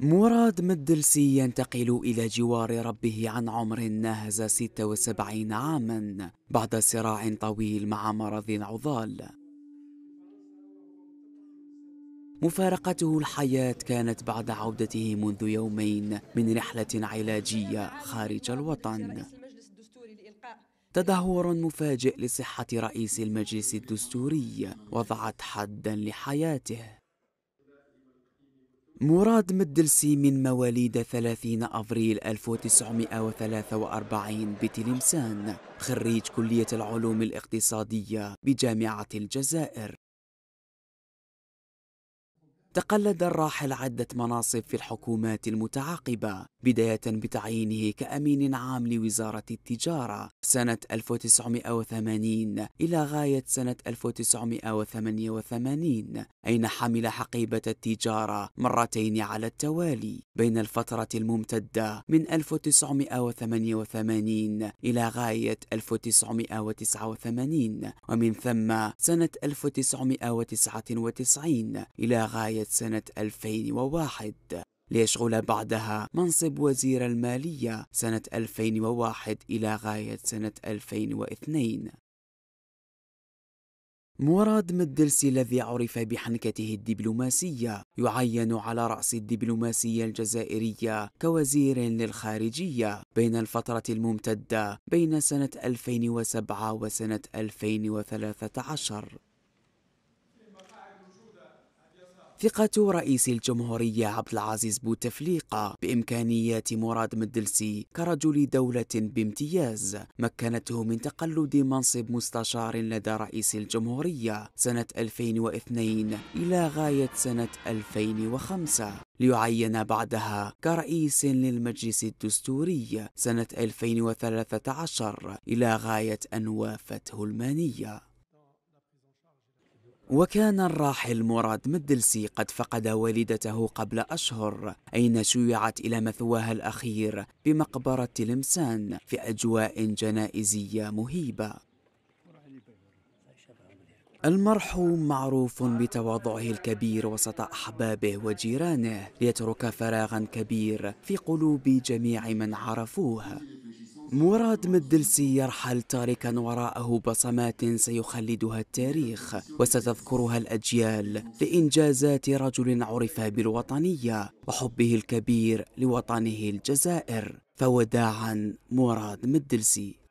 مراد مدلسي ينتقل إلى جوار ربه عن عمر ناهز 76 عاما بعد صراع طويل مع مرض عضال مفارقته الحياة كانت بعد عودته منذ يومين من رحلة علاجية خارج الوطن تدهور مفاجئ لصحة رئيس المجلس الدستوري وضعت حدا لحياته مراد مدلسي من مواليد 30 أفريل 1943 بتلمسان خريج كلية العلوم الاقتصادية بجامعة الجزائر تقلد الراحل عدة مناصب في الحكومات المتعاقبة بداية بتعيينه كأمين عام لوزارة التجارة سنة 1980 إلى غاية سنة 1988 أين حمل حقيبة التجارة مرتين على التوالي بين الفترة الممتدة من 1988 إلى غاية 1989 ومن ثم سنة 1999 إلى غاية سنة 2001 ليشغل بعدها منصب وزير المالية سنة 2001 إلى غاية سنة 2002 مراد مدلسي الذي عرف بحنكته الدبلوماسية يعين على رأس الدبلوماسية الجزائرية كوزير للخارجية بين الفترة الممتدة بين سنة 2007 وسنة 2013 ثقة رئيس الجمهورية عبد العزيز بوتفليقة بإمكانيات مراد مدلسي كرجل دولة بامتياز مكنته من تقلد منصب مستشار لدى رئيس الجمهورية سنة 2002 إلى غاية سنة 2005 ليعين بعدها كرئيس للمجلس الدستوري سنة 2013 إلى غاية أن وافته المانية وكان الراحل مراد مدلسي قد فقد والدته قبل أشهر أين شيعت إلى مثواها الأخير بمقبرة تلمسان في أجواء جنائزية مهيبة المرحوم معروف بتواضعه الكبير وسط أحبابه وجيرانه ليترك فراغا كبير في قلوب جميع من عرفوه مراد مدلسي يرحل تاركا وراءه بصمات سيخلدها التاريخ وستذكرها الأجيال لإنجازات رجل عرف بالوطنية وحبه الكبير لوطنه الجزائر فوداعا مراد مدلسي